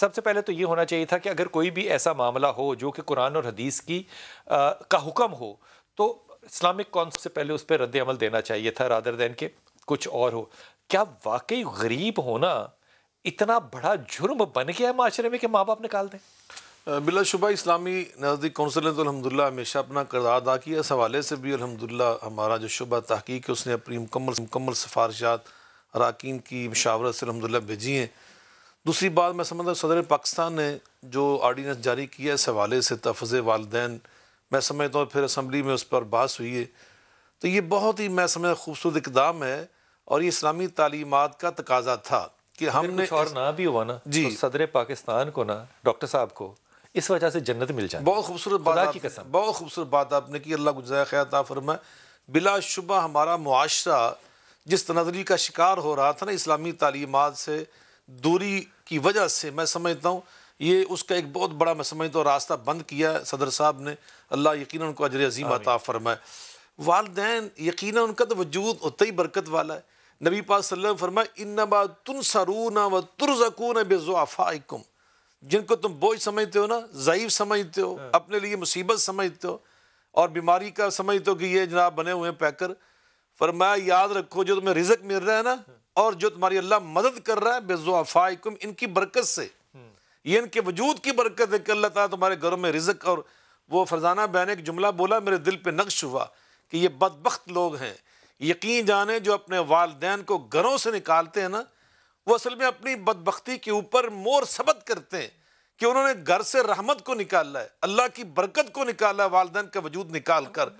सबसे पहले तो ये होना चाहिए था कि अगर कोई भी ऐसा मामला हो जो कि कुरान और हदीस की आ, का हुक्म हो तो इस्लामिक कौन से पहले उस पर रद्द अमल देना चाहिए था रादर दैन के कुछ और हो क्या वाकई गरीब होना इतना बड़ा जुर्म बन गया है माशरे में कि माँ बाप निकाल दें बिलाशुबा इस्लामी नजदीक कौंसिल ने तो अलहमदिल्ला हमेशा अपना करदार अदा किया इस हवाले से भी अलहमदिल्ला हमारा जो शुबा तहकीक है उसने अपनी मुकम्मल मुकम्मल सिफारशात अरकान की मशावरत से अलहमदिल्ला भेजी हैं दूसरी बात मैं समझता हूँ सदर पाकिस्तान ने जो आर्डीनेंस जारी किया इस हवाले से तफज वालदेन मैं समझता हूँ फिर असम्बली में उस पर बहस हुई है तो ये बहुत ही मैं समझ खूबसूरत इकदाम है और ये इस्लामी तालीमत का तकाजा था कि हमने और ना भी हुआ ना जी तो सदर पाकिस्तान को ना डॉक्टर साहब को इस वजह से जन्नत मिल जाए बहुत खूबसूरत बात की कसम बहुत खूबसूरत बात आपने की अल्लाह गुजर ख्याता फरमा बिलाशुबा हमारा मुआरा जिस तनाजरी का शिकार हो रहा था ना इस्लामी तालीमत से दूरी की वजह से मैं समझता हूँ ये उसका एक बहुत बड़ा मैं समझता हूँ रास्ता बंद किया सदर साहब ने अल्लाह यकीन उनको अजर अजीम अता फरमाए वालदे यकीन उनका तो वजूद होता ही बरकत वाला है नबी पा सल्लम फरमाए इन्नबा तुन सरून व तुरजकून बेजुआफ़ाकुम जिनको तुम बोझ समझते हो ना ज़यीफ़ समझते हो हाँ। अपने लिए मुसीबत समझते हो और बीमारी का समझते हो कि ये जनाब बने हुए हैं पैकर फरमाया याद रखो जो तुम्हें रिजक मिल रहा है ना और जो तुम्हारी अल्लाह मदद कर रहा है बेजुआफाइकुम इनकी बरकत से हम्म। ये इनके वजूद की बरकत है कि अल्लाह ताला तुम्हारे घरों में रिजक और वो फरजाना बहन एक जुमला बोला मेरे दिल पे नक्श हुआ कि ये बदबख्त लोग हैं यकीन जाने जो अपने वालदेन को घरों से निकालते हैं ना वो असल में अपनी बदबख्ती के ऊपर मोर सबत करते हैं कि उन्होंने घर से रहमत को निकाला है अल्लाह की बरकत को निकाला है वालदेन का वजूद निकाल कर